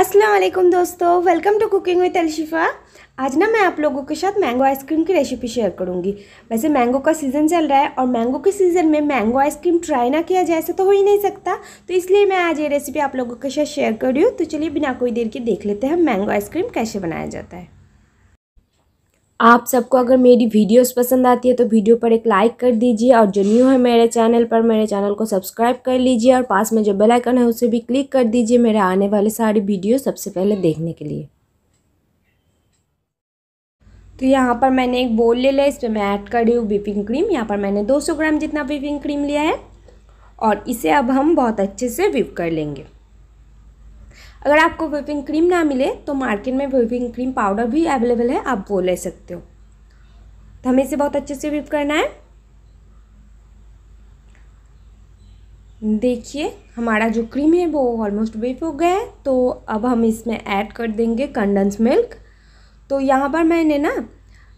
अस्सलाम वालेकुम दोस्तों welcome to cooking with Alshifa आज ना मैं आप लोगों के साथ मैंगो आइसक्रीम की रेसिपी शेयर करूंगी वैसे मैंगो का सीज़न चल रहा है और मैंगो के सीज़न में मैंगो आइसक्रीम ट्राई ना किया जाए ऐसा तो हो ही नहीं सकता तो इसलिए मैं आज ये रेसिपी आप लोगों के साथ शेयर कर रही हूँ तो चलिए बिना कोई देर के देख लेते हैं मैंगो आइसक्रीम कैसे बनाया जाता है आप सबको अगर मेरी वीडियोस पसंद आती है तो वीडियो पर एक लाइक कर दीजिए और जो न्यू है मेरे चैनल पर मेरे चैनल को सब्सक्राइब कर लीजिए और पास में जो बेल आइकन है उसे भी क्लिक कर दीजिए मेरे आने वाले सारी वीडियो सबसे पहले देखने के लिए तो यहाँ पर मैंने एक बोल ले लिया इस पर मैं ऐड कर रही हूँ विपिंग क्रीम यहाँ पर मैंने सौ ग्राम जितना विपिंग क्रीम लिया है और इसे अब हम बहुत अच्छे से विप कर लेंगे अगर आपको व्हिपिंग क्रीम ना मिले तो मार्केट में व्हिपिंग क्रीम पाउडर भी अवेलेबल है आप वो ले सकते हो तो हमें इसे बहुत अच्छे से व्हिप करना है देखिए हमारा जो क्रीम है वो ऑलमोस्ट वेप हो गया है तो अब हम इसमें ऐड कर देंगे कंडेंस मिल्क तो यहाँ पर मैंने ना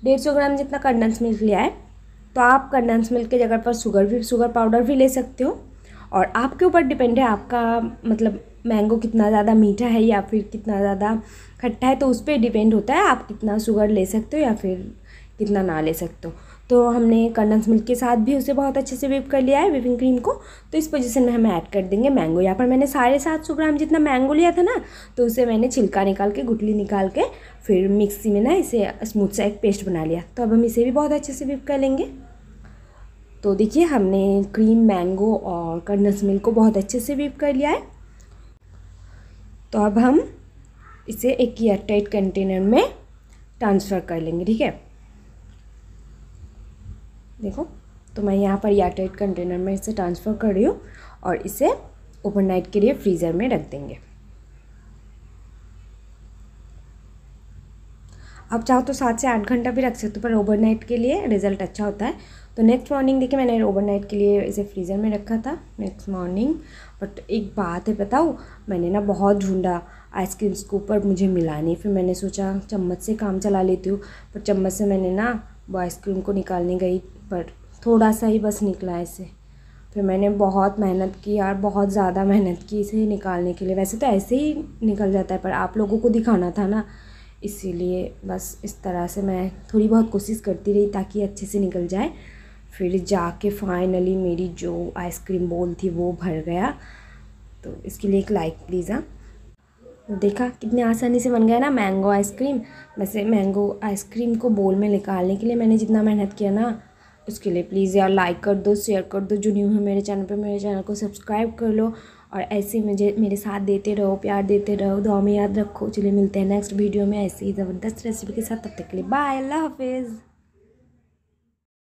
डेढ़ सौ ग्राम जितना कंडेंस मिल्क लिया है तो आप कंडेंस मिल्क के जगह पर शुगर भी शुगर पाउडर भी ले सकते हो और आपके ऊपर डिपेंड है आपका मतलब मैंगो कितना ज़्यादा मीठा है या फिर कितना ज़्यादा खट्टा है तो उस पर डिपेंड होता है आप कितना शुगर ले सकते हो या फिर कितना ना ले सकते हो तो हमने कंडेंस मिल्क के साथ भी उसे बहुत अच्छे से विप कर लिया है विपिंग क्रीम को तो इस पोजीशन में हम ऐड कर देंगे मैंगो यहाँ पर मैंने साढ़े सात सौ ग्राम जितना मैंगो लिया था ना तो उसे मैंने छिलका निकाल के गुटली निकाल के फिर मिक्सी में ना इसे स्मूथ सा एक पेस्ट बना लिया तो अब हम इसे भी बहुत अच्छे से विप कर लेंगे तो देखिए हमने क्रीम मैंगो और कंडेंस मिल्क को बहुत अच्छे से विप कर लिया है तो अब हम इसे एक एयरटाइट कंटेनर में ट्रांसफ़र कर लेंगे ठीक है देखो तो मैं यहाँ पर एयरटाइट कंटेनर में इसे ट्रांसफ़र कर रही हूँ और इसे ओवरनाइट के लिए फ्रीज़र में रख देंगे आप चाहो तो सात से आठ घंटा भी रख सकते हो पर ओवरनाइट के लिए रिज़ल्ट अच्छा होता है तो नेक्स्ट मॉर्निंग देखिए मैंने ओवरनाइट के लिए इसे फ्रीज़र में रखा था नेक्स्ट मॉर्निंग बट एक बात है बताओ मैंने ना बहुत ढूंढा आइसक्रीम स्कूप पर मुझे मिला नहीं फिर मैंने सोचा चम्मच से काम चला लेती हूँ पर चम्मच से मैंने ना वो आइसक्रीम को निकालने गई पर थोड़ा सा ही बस निकला इसे फिर मैंने बहुत मेहनत की यार बहुत ज़्यादा मेहनत की इसे निकालने के लिए वैसे तो ऐसे ही निकल जाता है पर आप लोगों को दिखाना था ना इसीलिए बस इस तरह से मैं थोड़ी बहुत कोशिश करती रही ताकि अच्छे से निकल जाए फिर जाके फाइनली मेरी जो आइसक्रीम बोल थी वो भर गया तो इसके लिए एक लाइक प्लीज़ हाँ तो देखा कितने आसानी से बन गया ना मैंगो आइसक्रीम वैसे मैंगो आइसक्रीम को बोल में निकालने के लिए मैंने जितना मेहनत किया ना उसके लिए प्लीज़ यार लाइक कर दो शेयर कर दो जो न्यू है मेरे चैनल पे मेरे चैनल को सब्सक्राइब कर लो और ऐसे ही मुझे मेरे साथ देते रहो प्यार देते रहो दुआ में याद रखो चलिए मिलते हैं नेक्स्ट वीडियो में ऐसे ही ज़बरदस्त रेसिपी के साथ तब तक के लिए बाय अल्लाह हाफिज़